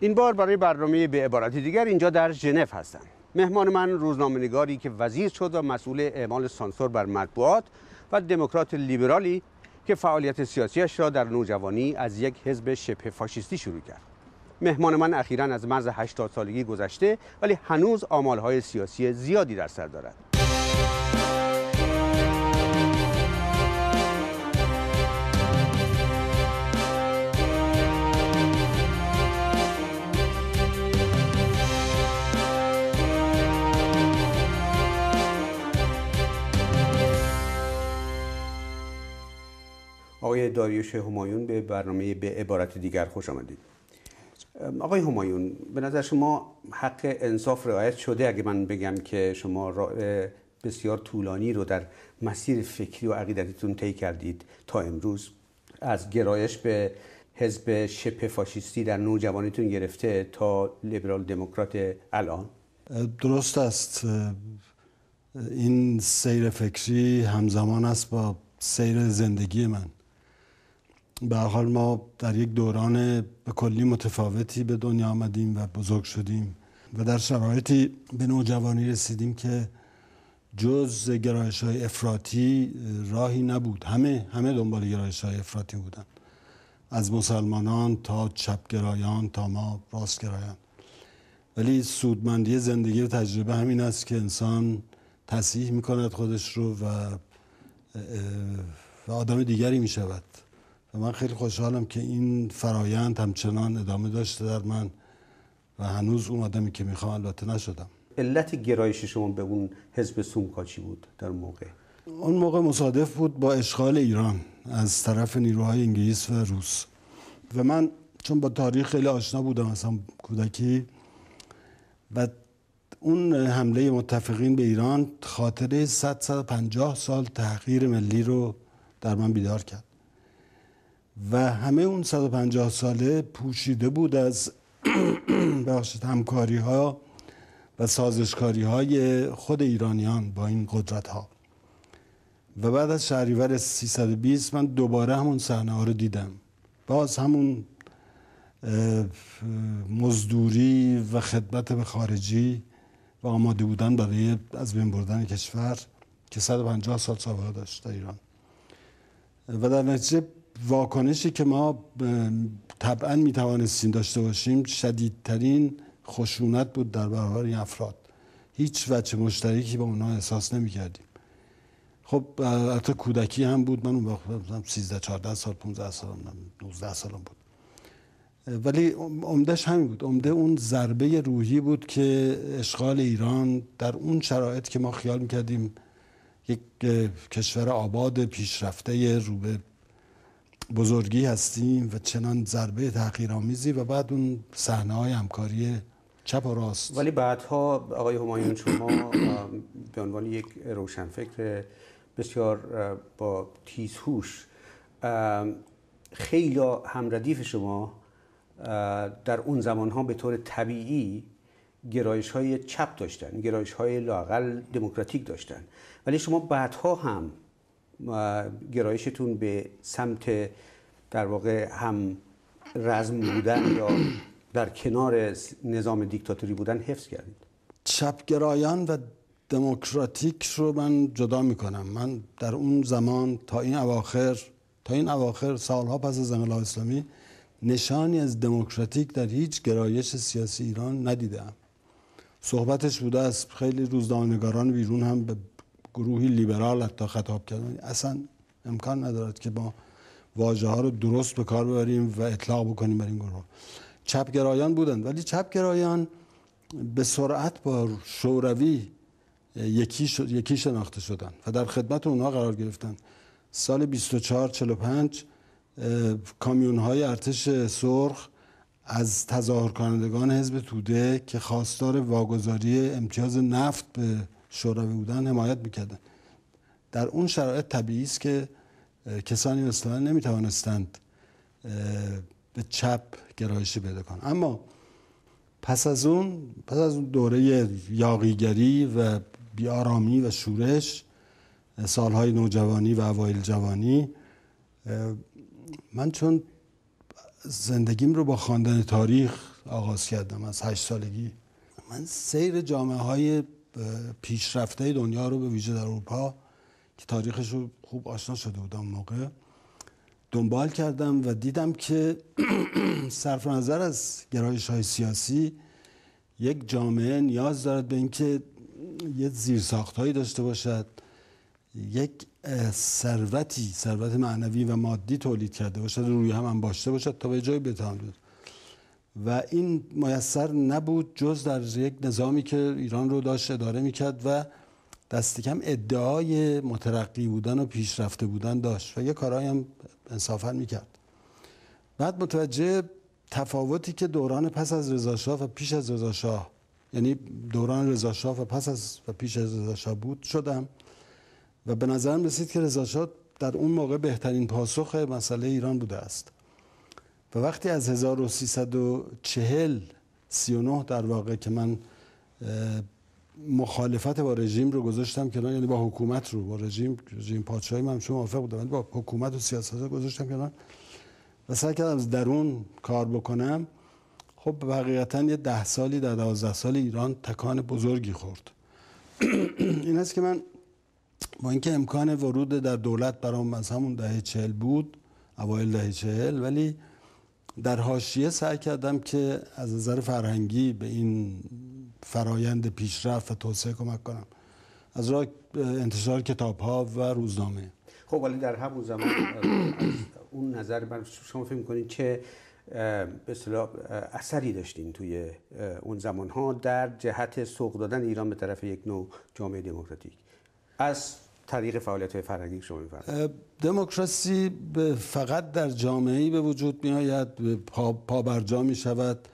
این بار برای برنامه به عبارت دیگر اینجا در ژنو هستم مهمان من روزنامه‌نگاری که وزیر شد و مسئول اعمال سانسور بر مطبوعات و دموکرات لیبرالی که فعالیت سیاسیش را در نوجوانی از یک حزب شبه فاشیستی شروع کرد مهمان من اخیرا از مرز 80 سالگی گذشته ولی هنوز آمالهای سیاسی زیادی در سر دارد آقای داریوش همایون به برنامه به عبارت دیگر خوش آمدید آقای همایون به نظر شما حق انصاف رعایت شده اگه من بگم که شما بسیار طولانی رو در مسیر فکری و عقیدتیتون طی کردید تا امروز از گرایش به حزب شپ فاشیستی در نوجوانیتون گرفته تا لیبرال دموکرات الان درست است این سیر فکری همزمان است با سیر زندگی من به حال ما در یک دوران به کلی متفاوتی به دنیا آمدیم و بزرگ شدیم و در شرایطی به نوجوانی رسیدیم که جز گرایش های افراتی راهی نبود همه همه دنبال گرایش های افراتی بودن از مسلمانان تا چپگرایان تا ما راستگرایان ولی سودمندی زندگی و تجربه همین است که انسان تصیح میکند خودش رو و, و آدم دیگری میشود من خیلی خوشحالم که این فرایند همچنان ادامه داشته در من و هنوز اون آدمی که میخوام البته نشدم علت گرایش شما به اون حزب سونکاچی بود در موقع اون موقع مصادف بود با اشغال ایران از طرف نیروهای انگلیس و روس و من چون با تاریخ خیلی آشنا بودم اصلا کودکی و اون حمله متفقین به ایران خاطره 150 سال تغییر ملی رو در من بیدار کرد و همه اون 150 ساله پوشیده بود از بخش همکاری ها و سازشکاری های خود ایرانیان با این قدرت ها و بعد از شهریور 320 من دوباره همون صحنه ها رو دیدم باز همون مزدوری و خدمت به خارجی و آماده بودن برای از بین بردن کشور که 150 سال سابقه داشت در ایران و در نتیجه واکنشی که ما طبعا می توانستیم داشته باشیم شدیدترین خشونت بود در برابر این افراد هیچ وجه مشترکی با اونا احساس نمی کردیم خب حتی کودکی هم بود من اون وقت 13 14 سال 15 سال 19 سالم بود ولی عمدهش همین بود عمده اون ضربه روحی بود که اشغال ایران در اون شرایط که ما خیال میکردیم یک کشور آباد پیشرفته رو به بزرگی هستیم و چنان ضربه تحقیرآمیزی و بعد اون صحنه های همکاری چپ و راست ولی بعدها آقای همایون شما به عنوان یک روشنفکر بسیار با تیزهوش خیلی هم شما در اون زمان ها به طور طبیعی گرایش های چپ داشتن گرایش های لاقل دموکراتیک داشتن ولی شما بعدها هم گرایشتون به سمت در واقع هم رزم بودن یا در کنار نظام دیکتاتوری بودن حفظ کردید چپگرایان و دموکراتیک رو من جدا میکنم من در اون زمان تا این اواخر تا این اواخر سالها پس از انقلاب اسلامی نشانی از دموکراتیک در هیچ گرایش سیاسی ایران ندیدم صحبتش بوده از خیلی روزنامه‌نگاران بیرون هم به گروهی لیبرال حتی خطاب کردن اصلا امکان ندارد که ما واژه ها رو درست به کار ببریم و اطلاق بکنیم بر این گروه چپگرایان بودند ولی چپگرایان به سرعت با شوروی یکی, شد، یکی شناخته شدن و در خدمت اونها قرار گرفتن سال 24 45 کامیون های ارتش سرخ از تظاهر کنندگان حزب توده که خواستار واگذاری امتیاز نفت به شوروی بودن حمایت میکردن در اون شرایط طبیعی است که کسانی مثل من نمیتوانستند به چپ گرایشی پیدا کنند اما پس از اون پس از اون دوره یاقیگری و بیارامی و شورش سالهای نوجوانی و اوایل جوانی من چون زندگیم رو با خواندن تاریخ آغاز کردم از هشت سالگی من سیر جامعه های پیشرفته دنیا رو به ویژه در اروپا که تاریخش رو خوب آشنا شده بودم موقع دنبال کردم و دیدم که صرف نظر از گرایش های سیاسی یک جامعه نیاز دارد به اینکه یه زیرساخت هایی داشته باشد یک ثروتی ثروت معنوی و مادی تولید کرده باشد روی هم هم باشته باشد تا به جای بتواند و این میسر نبود جز در یک نظامی که ایران رو داشت اداره میکرد و دست کم ادعای مترقی بودن و پیشرفته بودن داشت و یه کارهایی هم انصافا میکرد بعد متوجه تفاوتی که دوران پس از رضا و پیش از شاه یعنی دوران رضا و پس از و پیش از رضا بود شدم و به نظرم رسید که رضاشاه در اون موقع بهترین پاسخ مسئله ایران بوده است و وقتی از 1340 39 در واقع که من مخالفت با رژیم رو گذاشتم کنار یعنی با حکومت رو با رژیم رژیم پادشاهی من چون موافق بودم ولی با حکومت و سیاست رو گذاشتم کنار و سعی کردم از درون کار بکنم خب واقعیتا یه ده سالی در دوازده سال ایران تکان بزرگی خورد این است که من با اینکه امکان ورود در دولت برام از همون دهه چهل بود اوایل دهه چهل ولی در حاشیه سعی کردم که از نظر فرهنگی به این فرایند پیشرفت و توسعه کمک کنم از راه انتشار کتاب ها و روزنامه خب ولی در همون زمان اون نظر من شما فکر میکنید چه به اصطلاح اثری داشتین توی اون زمان ها در جهت سوق دادن ایران به طرف یک نوع جامعه دموکراتیک از طریق فعالیت های فرهنگی شما میفرمایید دموکراسی فقط در جامعه به وجود می آید پابرجا پا می شود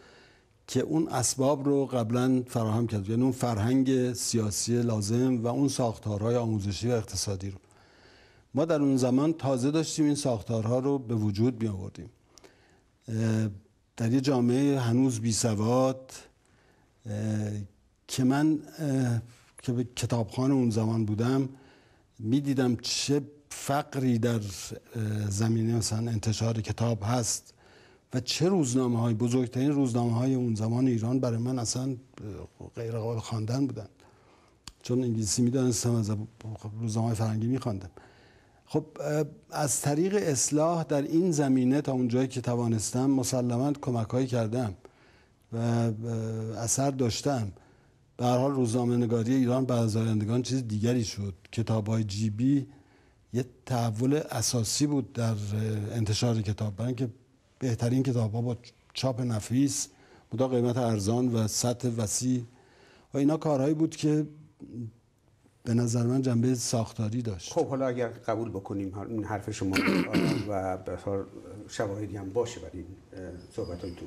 که اون اسباب رو قبلا فراهم کرد یعنی اون فرهنگ سیاسی لازم و اون ساختارهای آموزشی و اقتصادی رو ما در اون زمان تازه داشتیم این ساختارها رو به وجود می در یه جامعه هنوز بی که من که به کتابخانه اون زمان بودم میدیدم چه فقری در زمینه مثلا انتشار کتاب هست و چه روزنامه های بزرگترین روزنامه های اون زمان ایران برای من اصلا غیر قابل خواندن بودن چون انگلیسی میدانستم از روزنامه های فرنگی میخواندم خب از طریق اصلاح در این زمینه تا اونجایی که توانستم مسلما کمک هایی کردم و اثر داشتم به هر حال روزنامه نگاری ایران بعد از آیندگان چیز دیگری شد کتاب های جیبی یه تحول اساسی بود در انتشار کتاب برای اینکه بهترین کتاب ها با چاپ نفیس بودا قیمت ارزان و سطح وسیع و اینا کارهایی بود که به نظر من جنبه ساختاری داشت خب حالا اگر قبول بکنیم این حرف شما و شواهدی هم باشه برای این صحبت های تو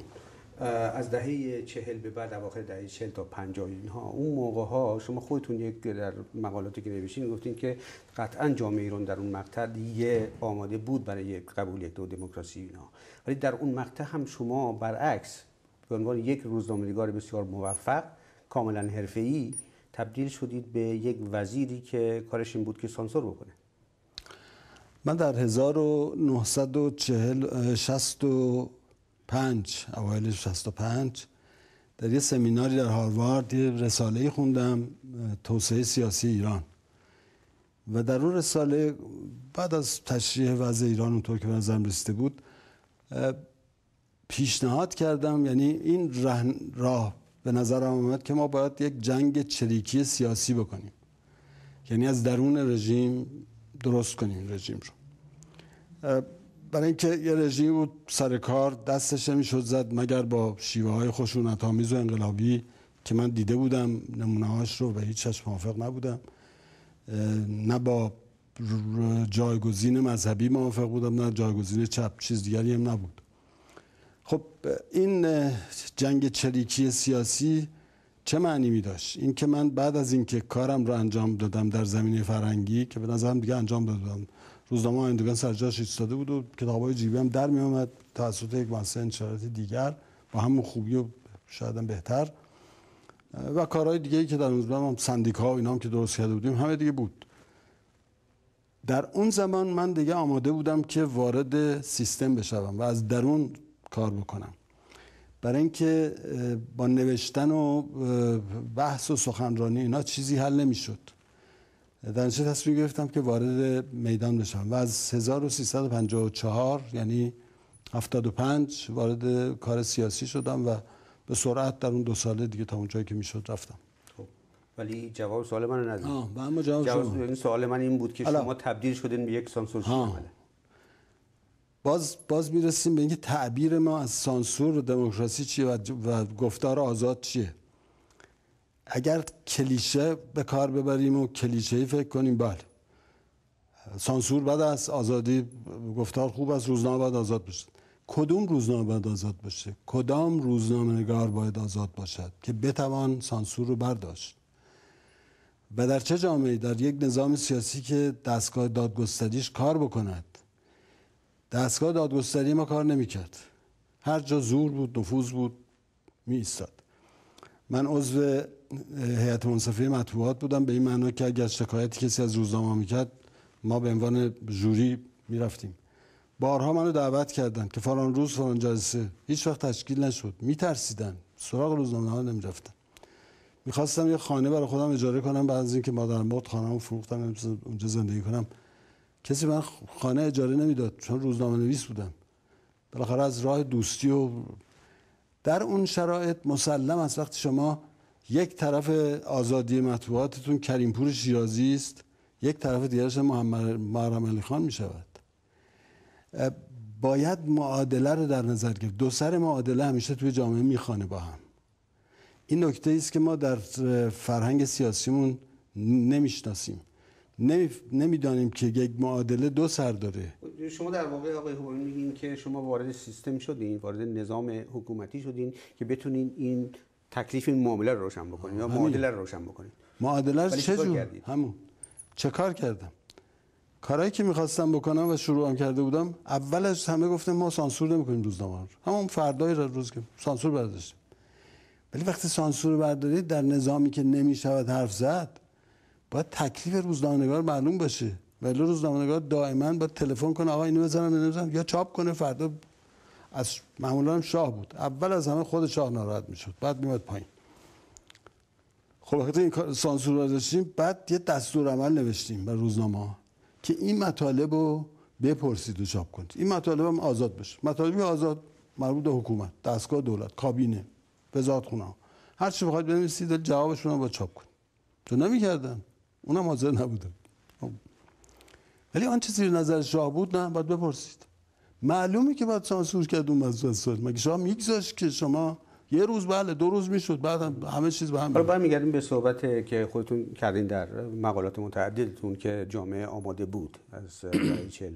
از دهه چهل به بعد اواخر دهه چهل تا پنجاه اینها اون موقع ها شما خودتون یک در مقالاتی که نوشتین گفتین که قطعا جامعه ایران در اون مقطع یه آماده بود برای یک قبولیت و دموکراسی اینها ولی در اون مقطع هم شما برعکس به عنوان یک روزنامه‌نگار بسیار موفق کاملا حرفه‌ای تبدیل شدید به یک وزیری که کارش این بود که سانسور بکنه من در 1940 پنج اوایل 65 در یه سمیناری در هاروارد یه رساله خوندم توسعه سیاسی ایران و در اون رساله بعد از تشریح وضع ایران اونطور که به نظرم رسیده بود پیشنهاد کردم یعنی این راه, راه به نظرم آمد که ما باید یک جنگ چریکی سیاسی بکنیم یعنی از درون رژیم درست کنیم رژیم رو برای اینکه یه رژیم بود سر کار دستش نمیشد زد مگر با شیوه های خشونت آمیز و انقلابی که من دیده بودم نمونه هاش رو به هیچ چشم موافق نبودم نه با جایگزین مذهبی موافق بودم نه جایگزین چپ چیز دیگری هم نبود خب این جنگ چریکی سیاسی چه معنی می داشت این که من بعد از اینکه کارم رو انجام دادم در زمینه فرنگی که به نظرم دیگه انجام دادم روزنامه آیندگان سر جاش ایستاده بود و های جیبی هم در می‌آمد توسط یک مؤسسه انتشارات دیگر با همون خوبی و شاید هم بهتر و کارهای دیگه که در اون زمان سندیک‌ها ها و اینا هم که درست کرده بودیم همه دیگه بود در اون زمان من دیگه آماده بودم که وارد سیستم بشوم و از درون کار بکنم برای اینکه با نوشتن و بحث و سخنرانی اینا چیزی حل نمیشد در تصمیم گرفتم که وارد میدان بشم و از 1354 یعنی 75 وارد کار سیاسی شدم و به سرعت در اون دو ساله دیگه تا اونجایی که میشد رفتم خب، ولی جواب سوال من ندید آه اما جواب, جواب شما. یعنی این سوال من این بود که شما تبدیل شدین به یک سانسور بله. باز باز میرسیم به اینکه تعبیر ما از سانسور و دموکراسی چیه و, و گفتار آزاد چیه اگر کلیشه به کار ببریم و کلیشه فکر کنیم بله سانسور بد است آزادی گفتار خوب است روزنامه باید آزاد بشه کدوم روزنامه باید آزاد باشه کدام روزنامه نگار باید آزاد باشد که بتوان سانسور رو برداشت و در چه جامعه در یک نظام سیاسی که دستگاه دادگستریش کار بکند دستگاه دادگستری ما کار نمیکرد هر جا زور بود نفوذ بود می ایستاد من عضو هیئت منصفه مطبوعات بودم به این معنا که اگر شکایتی کسی از روزنامه میکرد ما به عنوان جوری میرفتیم بارها منو دعوت کردن که فلان روز فلان جلسه هیچ وقت تشکیل نشد میترسیدن سراغ روزنامه ها نمیرفتن میخواستم یه خانه برای خودم اجاره کنم بعد از اینکه مادرم مرد خانه‌مو فروختم اونجا زندگی کنم کسی من خانه اجاره نمیداد چون روزنامه نویس بودم بالاخره از راه دوستی و در اون شرایط مسلم از وقتی شما یک طرف آزادی مطبوعاتتون کریمپور شیرازی است یک طرف دیگرش محمد محرم علی خان می شود باید معادله رو در نظر گرفت دو سر معادله همیشه توی جامعه میخوانه با هم این نکته است که ما در فرهنگ سیاسیمون نمیشناسیم نمیدانیم که یک معادله دو سر داره شما در واقع آقای هومن میگین که شما وارد سیستم شدین وارد نظام حکومتی شدین که بتونین این تکلیف این معامله رو روشن بکنید یا معادله رو روشن بکنید معادله چه همون چه کار کردم کارهایی که میخواستم بکنم و شروع هم کرده بودم اول از همه گفتم ما سانسور نمیکنیم روزنامه رو همون فردای روز که سانسور برداشتیم ولی وقتی سانسور بردارید در نظامی که نمیشود حرف زد باید تکلیف روزنامه‌نگار معلوم باشه ولی روزنامه‌نگار دائما با تلفن کنه آقا اینو بزنم اینو یا چاپ کنه فردا از معمولا شاه بود اول از همه خود شاه ناراحت میشد بعد میمد پایین خب وقتی این سانسور داشتیم بعد یه دستور عمل نوشتیم بر روزنامه که این مطالب رو بپرسید و چاپ کنید این مطالب هم آزاد بشه مطالب آزاد مربوط به حکومت دستگاه دولت کابینه وزارت خونه هر چی بخواید بنویسید جوابشون رو با چاپ کنید تو نمیکردن اونم حاضر نبودن خب. ولی آن چیزی نظر شاه بود نه باید بپرسید معلومه که باید سانسور کرد اون مسائل مگه شما میگذاشت که شما یه روز بله دو روز میشد بعد همه چیز به هم حالا میگردیم به صحبت که خودتون کردین در مقالات متعددتون که جامعه آماده بود از چل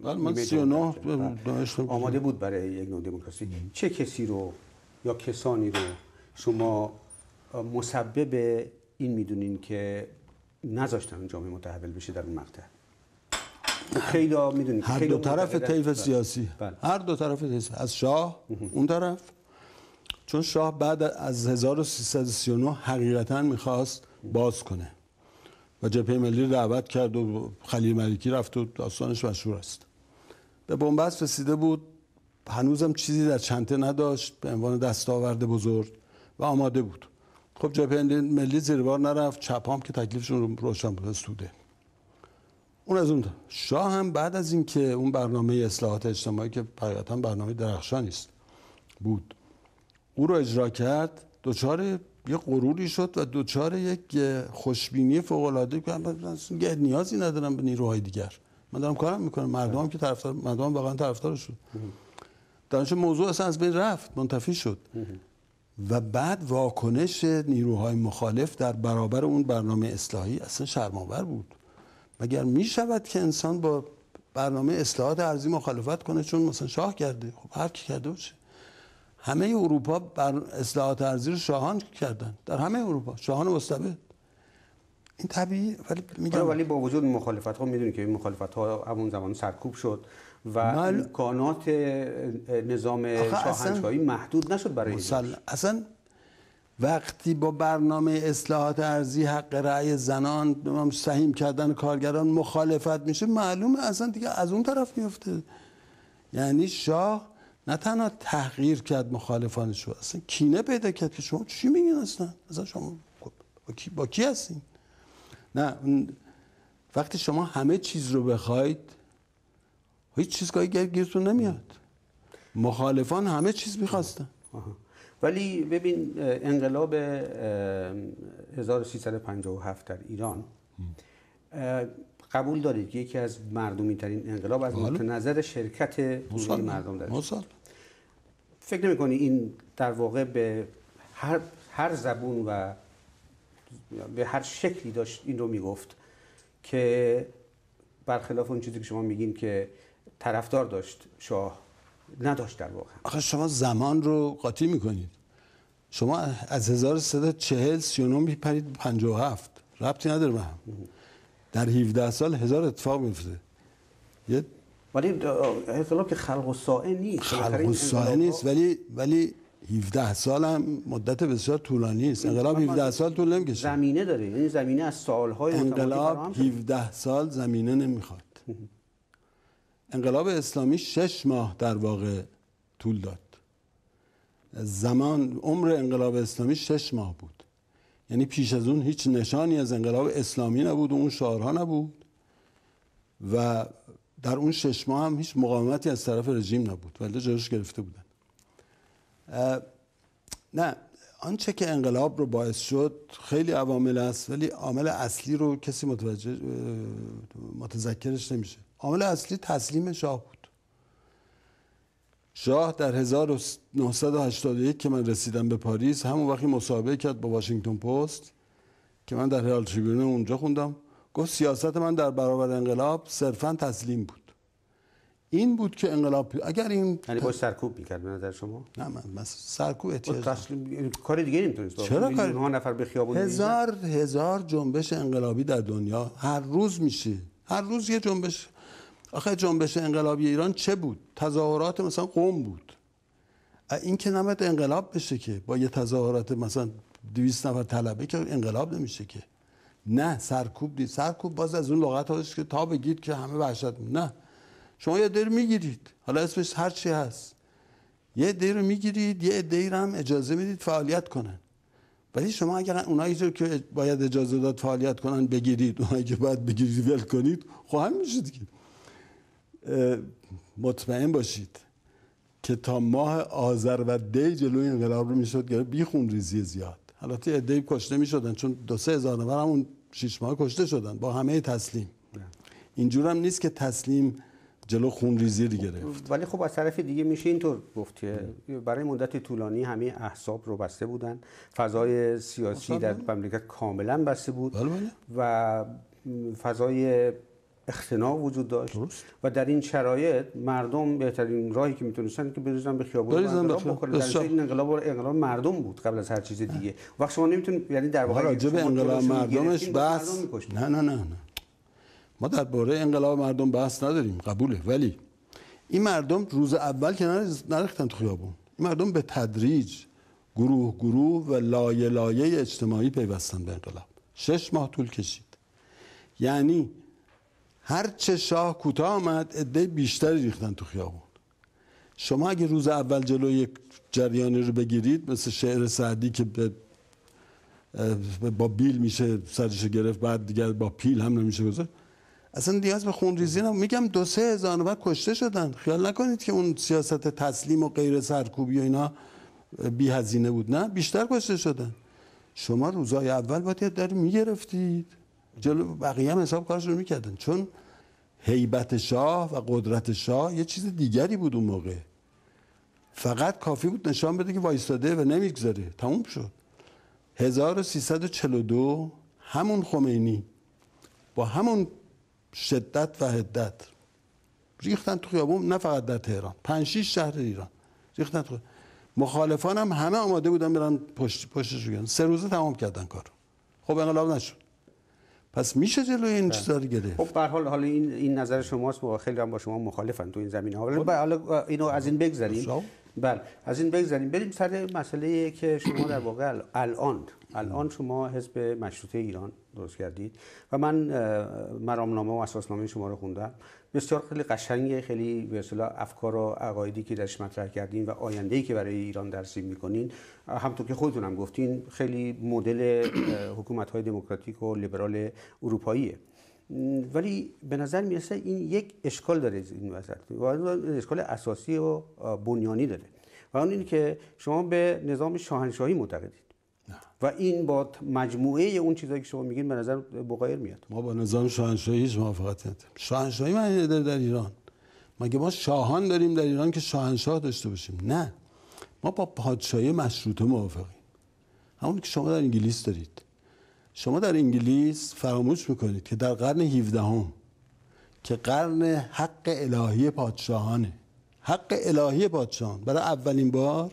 بله من آماده بود برای یک نوع دموکراسی چه کسی رو یا کسانی رو شما مسبب این میدونین که نذاشتن جامعه متحول بشه در اون مقطع خیلی میدونید بله. بله. هر دو طرف طیف سیاسی هر دو طرف از شاه اون طرف چون شاه بعد از 1339 حقیقتا میخواست باز کنه و جبهه ملی دعوت کرد و خلیل ملکی رفت و داستانش مشهور است به بنبست رسیده بود هنوزم چیزی در چنته نداشت به عنوان دستاورد بزرگ و آماده بود خب جبهه ملی بار نرفت چپام که تکلیفشون روشن بود سوده اون از اون شاه هم بعد از اینکه اون برنامه اصلاحات اجتماعی که حقیقتا برنامه درخشانی است بود او رو اجرا کرد دچار یه غروری شد و دچار یک خوشبینی فوق العاده که نیازی ندارم به نیروهای دیگر من دارم کارم میکنم مردم هم که طرفدار مردم واقعا طرفدارش شد دانش موضوع اصلا از بین رفت منتفی شد و بعد واکنش نیروهای مخالف در برابر اون برنامه اصلاحی اصلا شرم‌آور بود مگر می شود که انسان با برنامه اصلاحات ارزی مخالفت کنه چون مثلا شاه کرده خب هر کی کرده باشه همه اروپا بر اصلاحات ارزی رو شاهان کردن در همه اروپا شاهان مستبد این طبیعی ولی میگم آره، ولی با وجود مخالفت ها خب میدونی که این مخالفت ها همون زمان سرکوب شد و کانات امکانات نظام شاهنشاهی محدود نشد برای اصلا وقتی با برنامه اصلاحات ارزی حق رأی زنان سهیم کردن کارگران مخالفت میشه معلومه اصلا دیگه از اون طرف میفته یعنی شاه نه تنها تغییر کرد مخالفانش رو اصلا کینه پیدا کرد که شما چی میگین اصلا اصلا شما با کی, با کی هستین نه وقتی شما همه چیز رو بخواید هیچ چیز گاهی گیرتون نمیاد مخالفان همه چیز میخواستن ولی ببین انقلاب 1357 در ایران قبول دارید که یکی از مردمی ترین انقلاب از بله. نظر شرکت حضور مردم در فکر نمی این در واقع به هر, هر زبون و به هر شکلی داشت این رو میگفت که برخلاف اون چیزی که شما میگین که طرفدار داشت شاه نداشت در واقع آخه شما زمان رو قاطی میکنید شما از 1340 39 میپرید 57 ربطی نداره به هم در 17 سال هزار اتفاق میفته یه ولی انقلاب که خلق و سائه نیست خلق و سائه نیست ولی ولی 17 سال هم مدت بسیار طولانی است انقلاب 17 سال طول نمیکشه زمینه داره یعنی زمینه از سالهای انقلاب 17 سال زمینه نمیخواد انقلاب اسلامی شش ماه در واقع طول داد زمان عمر انقلاب اسلامی شش ماه بود یعنی پیش از اون هیچ نشانی از انقلاب اسلامی نبود و اون شعارها نبود و در اون شش ماه هم هیچ مقاومتی از طرف رژیم نبود ولی جلوش گرفته بودن نه آنچه که انقلاب رو باعث شد خیلی عوامل است ولی عامل اصلی رو کسی متوجه متذکرش نمیشه عامل اصلی تسلیم شاه بود شاه در 1981 که من رسیدم به پاریس همون وقتی مصاحبه کرد با واشنگتن پست که من در هرال تریبیون اونجا خوندم گفت سیاست من در برابر انقلاب صرفا تسلیم بود این بود که انقلاب اگر این یعنی با سرکوب میکرد به نظر شما نه من بس سرکوب احتیاج تسلیم یعنی کار دیگه نمیتونست چرا یعنی کار ها نفر به خیابون هزار هزار جنبش انقلابی در دنیا هر روز میشه هر روز یه جنبش آخه جنبش انقلابی ایران چه بود تظاهرات مثلا قوم بود این که نمید انقلاب بشه که با یه تظاهرات مثلا 200 نفر طلبه که انقلاب نمیشه که نه سرکوب دید سرکوب باز از اون لغت هاش که تا بگید که همه وحشت نه شما یه دیر میگیرید حالا اسمش هر چی هست یه دیر میگیرید یه دیر هم اجازه میدید فعالیت کنن ولی شما اگر اونایی که باید اجازه داد فعالیت کنن بگیرید اونایی که باید بگیرید ول کنید خب هم میشه دیگه مطمئن باشید که تا ماه آذر و دی جلوی انقلاب رو میشد گرفت بی خون ریزی زیاد البته عدهای کشته میشدن چون دو سه هزار نفر همون شش ماه کشته شدن با همه تسلیم اینجور هم نیست که تسلیم جلو خون ریزی رو گرفت ولی خب از طرف دیگه میشه اینطور گفت که برای مدت طولانی همه احساب رو بسته بودن فضای سیاسی در مملکت کاملا بسته بود بله، بله. و فضای اختناع وجود داشت و در این شرایط مردم بهترین راهی که میتونستن که بریزن به خیابون بریزن بکنن در این انقلاب انقلاب مردم بود قبل از هر چیز دیگه وقتی شما نمیتون یعنی در واقع راجب انقلاب مردمش بس نه نه نه نه ما درباره انقلاب مردم بحث نداریم قبوله ولی این مردم روز اول که نرختن تو خیابون این مردم به تدریج گروه گروه و لایه لایه اجتماعی پیوستن به انقلاب شش ماه طول کشید یعنی هر چه شاه کوتاه آمد عده بیشتری ریختن تو خیابون شما اگه روز اول جلو یک جریانی رو بگیرید مثل شعر سعدی که به با بیل میشه سرش گرفت بعد دیگر با پیل هم نمیشه گذاشت اصلا نیاز به ریزی نم میگم دو سه هزار نفر کشته شدن خیال نکنید که اون سیاست تسلیم و غیر سرکوبی و اینا بی هزینه بود نه بیشتر کشته شدن شما روزای اول باید داری میگرفتید جلو بقیه هم حساب کارش رو میکردن چون هیبت شاه و قدرت شاه یه چیز دیگری بود اون موقع فقط کافی بود نشان بده که وایستاده و نمیگذاره تموم شد 1342 همون خمینی با همون شدت و حدت ریختن تو خیابون نه فقط در تهران پنج شهر ایران ریختن تو مخالفان هم همه آماده بودن برن پشت پشتش سه روزه تمام کردن کارو خب انقلاب نشد پس میشه جلوی این بله. چیزا رو گرفت خب به حال حالا این این نظر شماست و خیلی هم با شما مخالفن تو این زمینه حالا خب. حالا اینو از این بگذاریم، خب. بله از این بگذاریم بریم سر مسئله که شما در واقع الان الان شما حزب مشروطه ایران درست کردید و من مرامنامه و اساسنامه شما رو خوندم بسیار خیلی قشنگه خیلی به افکار و عقایدی که درش مطرح کردین و آینده‌ای که برای ایران درسیم میکنین همطور که خودتونم گفتین خیلی مدل حکومت‌های دموکراتیک و لیبرال اروپاییه ولی به نظر میرسه این یک اشکال داره این وسط اشکال اساسی و بنیانی داره و اون این که شما به نظام شاهنشاهی معتقدید و این با مجموعه اون چیزایی که شما میگین به نظر بقایر میاد ما با نظام شاهنشاهی هیچ موافقت نداریم شاهنشاهی معنی نداره در ایران مگه ما شاهان داریم در ایران که شاهنشاه داشته باشیم نه ما با پادشاهی مشروطه موافقیم همون که شما در انگلیس دارید شما در انگلیس فراموش میکنید که در قرن 17 هم که قرن حق الهی پادشاهانه حق الهی پادشاهان برای اولین بار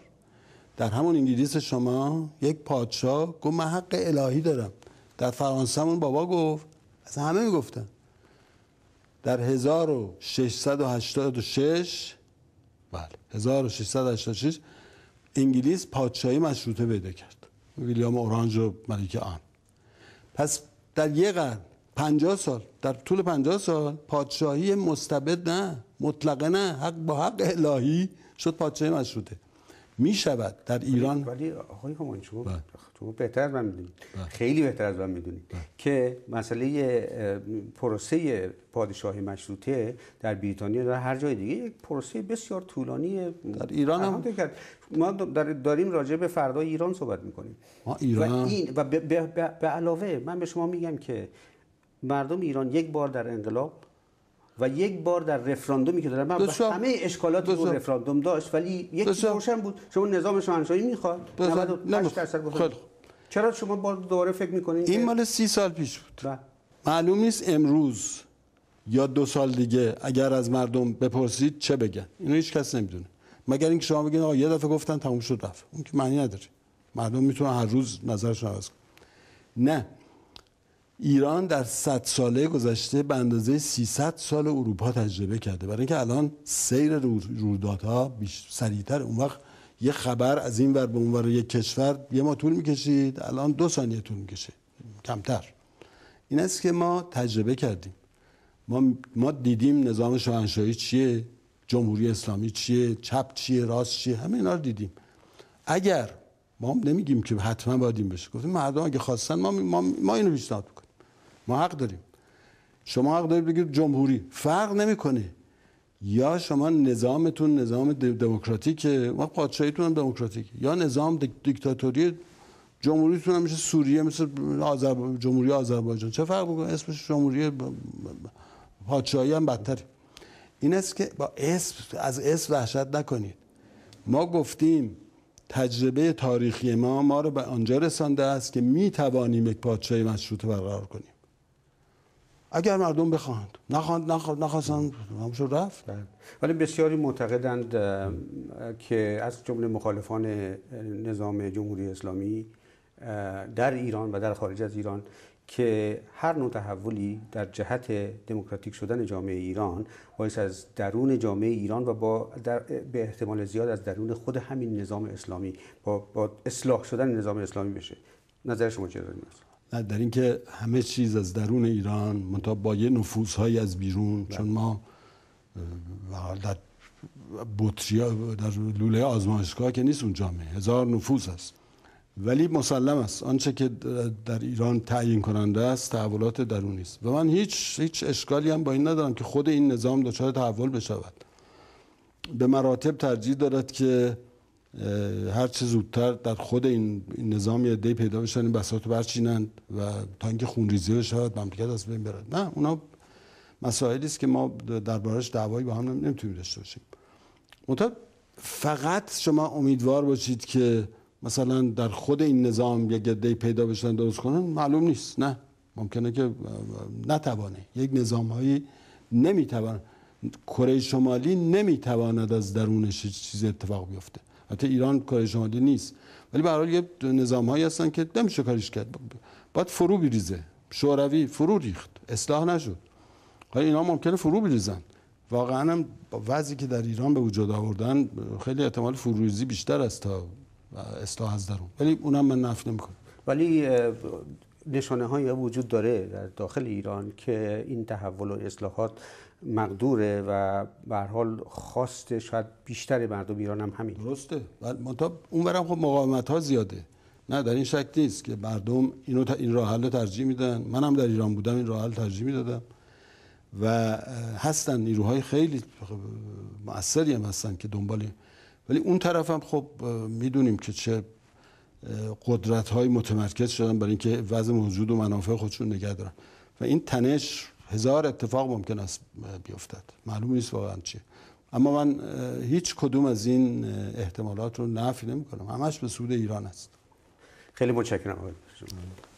در همون انگلیس شما یک پادشاه گفت من حق الهی دارم در فرانسهمون بابا گفت از همه میگفتن در 1686 بله 1686 انگلیس پادشاهی مشروطه پیدا کرد ویلیام اورانج و ملک آن پس در یه قرن 50 سال در طول 50 سال پادشاهی مستبد نه مطلقه نه حق با حق الهی شد پادشاهی مشروطه می شود در ایران ولی آقای بله. بهتر از من بله. خیلی بهتر از من میدونید بله. که مسئله پروسه پادشاهی مشروطه در بریتانیا در هر جای دیگه یک پروسه بسیار طولانی در ایران هم ما داریم راجع به فردای ایران صحبت میکنیم ایران و, این و به علاوه من به شما میگم که مردم ایران یک بار در انقلاب و یک بار در رفراندومی که داره من همه اشکالات رو رفراندوم داشت ولی یک روشن بود شما نظام شاهنشاهی میخواد 98 درصد گفت چرا شما بار دوباره فکر میکنید این مال سی سال پیش بود بله. معلوم نیست امروز یا دو سال دیگه اگر از مردم بپرسید چه بگن اینو هیچ کس نمیدونه مگر اینکه شما بگین آقا یه دفعه گفتن تموم شد رفت اون که معنی نداره مردم میتونن هر روز نظرشون عوض کنن نه ایران در 100 ساله گذشته به اندازه 300 سال اروپا تجربه کرده برای اینکه الان سیر رویدادها سریعتر اون وقت یه خبر از این ور به اون ور یک کشور یه ما طول میکشید الان دو ثانیه طول میکشه کمتر این است که ما تجربه کردیم ما, ما دیدیم نظام شاهنشاهی چیه جمهوری اسلامی چیه چپ چیه راست چیه همه اینا رو دیدیم اگر ما نمیگیم که حتما باید این بشه گفتیم مردم اگه خواستن ما, ما, ما اینو ما حق داریم شما حق دارید بگید جمهوری فرق نمیکنه یا شما نظامتون نظام دموکراتیکه ما پادشاهیتون هم دموکراتیک یا نظام دیکتاتوری جمهوریتون هم میشه سوریه مثل آزرب... جمهوری آذربایجان چه فرق میکنه اسمش جمهوری پادشاهی هم بدتره این است که با اسم از اسم وحشت نکنید ما گفتیم تجربه تاریخی ما ما رو به آنجا رسانده است که می توانیم یک پادشاهی مشروط برقرار کنیم اگر مردم بخواند نخواند نخواستن همشون رفت بله. ولی بسیاری معتقدند که از جمله مخالفان نظام جمهوری اسلامی در ایران و در خارج از ایران که هر نوع تحولی در جهت دموکراتیک شدن جامعه ایران باعث از درون جامعه ایران و با در به احتمال زیاد از درون خود همین نظام اسلامی با, با اصلاح شدن نظام اسلامی بشه نظر شما چه دارید؟ در اینکه همه چیز از درون ایران منتها با یه نفوذهایی از بیرون بله. چون ما در در لوله آزمایشگاه که نیست اون جامعه هزار نفوس است ولی مسلم است آنچه که در ایران تعیین کننده است تحولات درونی است و من هیچ هیچ اشکالی هم با این ندارم که خود این نظام دچار تحول بشود به مراتب ترجیح دارد که هر چه زودتر در خود این, نظام یه دی پیدا بشن این بساط برچینند و تا اینکه خونریزی بشه مملکت از بین برد نه اونا مسائلی است که ما دربارش دعوایی با هم نمیتونیم داشته باشیم منتها فقط شما امیدوار باشید که مثلا در خود این نظام یه گده پیدا بشن درست کنن معلوم نیست نه ممکنه که نتوانه یک نظام هایی نمیتوان کره شمالی نمیتواند از درونش چیزی اتفاق بیفته حتی ایران کار نیست ولی به یه نظام هایی هستن که نمیشه کاریش کرد باید فرو بریزه شوروی فرو ریخت اصلاح نشد حالا اینا ممکنه فرو بریزن واقعا هم وضعی که در ایران به وجود آوردن خیلی احتمال فروریزی بیشتر است تا اصلاح از درون ولی اونم من نفی نمیکنم ولی نشانه هایی وجود داره در داخل ایران که این تحول و اصلاحات مقدوره و به حال خواست شاید بیشتر مردم ایران هم همین درسته منتها اونورم خب مقاومت ها زیاده نه در این شک نیست که مردم اینو این راه حل ترجیح میدن منم در ایران بودم این راه حل ترجیح میدادم و هستن نیروهای خیلی خب، مؤثری هم هستن که دنبال ولی اون طرف هم خب میدونیم که چه قدرت های متمرکز شدن برای اینکه وضع موجود و منافع خودشون نگه دارن و این تنش هزار اتفاق ممکن است بیفتد معلوم نیست واقعا چی؟ اما من هیچ کدوم از این احتمالات رو نفی نمی کنم همش به سود ایران است خیلی متشکرم